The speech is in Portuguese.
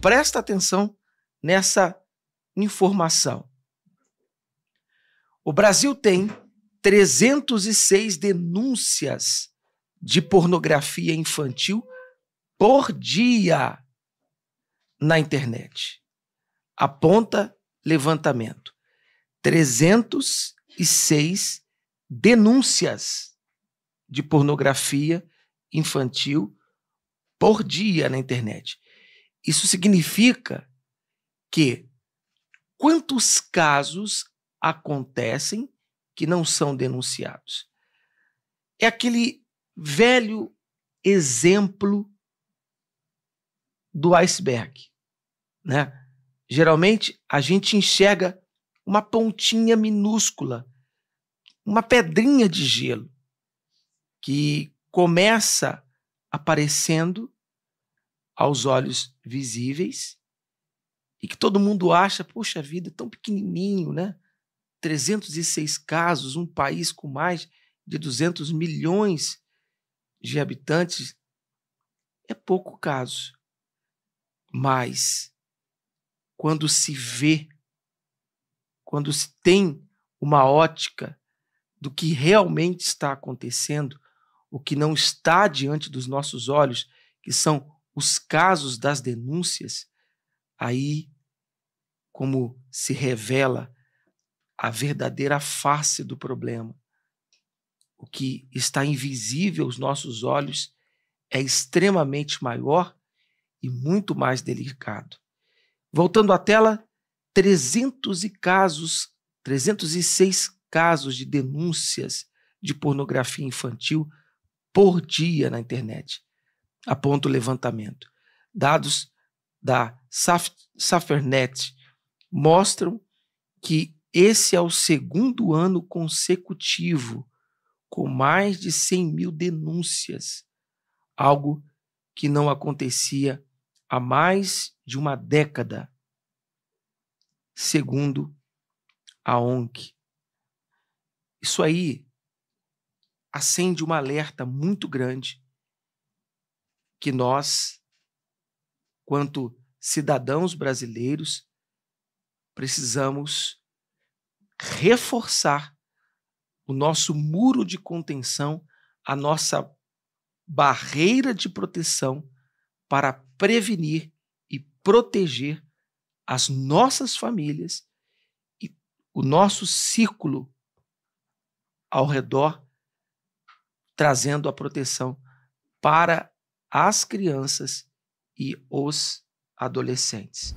Presta atenção nessa informação. O Brasil tem 306 denúncias de pornografia infantil por dia na internet. Aponta levantamento. 306 denúncias de pornografia infantil por dia na internet. Isso significa que quantos casos acontecem que não são denunciados? É aquele velho exemplo do iceberg, né? Geralmente a gente enxerga uma pontinha minúscula, uma pedrinha de gelo que começa aparecendo aos olhos visíveis e que todo mundo acha, poxa vida, tão pequenininho, né? 306 casos, um país com mais de 200 milhões de habitantes, é pouco caso. Mas quando se vê, quando se tem uma ótica do que realmente está acontecendo, o que não está diante dos nossos olhos, que são os casos das denúncias, aí como se revela a verdadeira face do problema. O que está invisível aos nossos olhos é extremamente maior e muito mais delicado. Voltando à tela, 300 casos, 306 casos de denúncias de pornografia infantil por dia na internet, aponta o levantamento. Dados da Saf Safernet mostram que esse é o segundo ano consecutivo com mais de 100 mil denúncias, algo que não acontecia há mais de uma década, segundo a ONC. Isso aí acende uma alerta muito grande que nós, quanto cidadãos brasileiros, precisamos reforçar o nosso muro de contenção, a nossa barreira de proteção para prevenir e proteger as nossas famílias e o nosso círculo ao redor trazendo a proteção para as crianças e os adolescentes.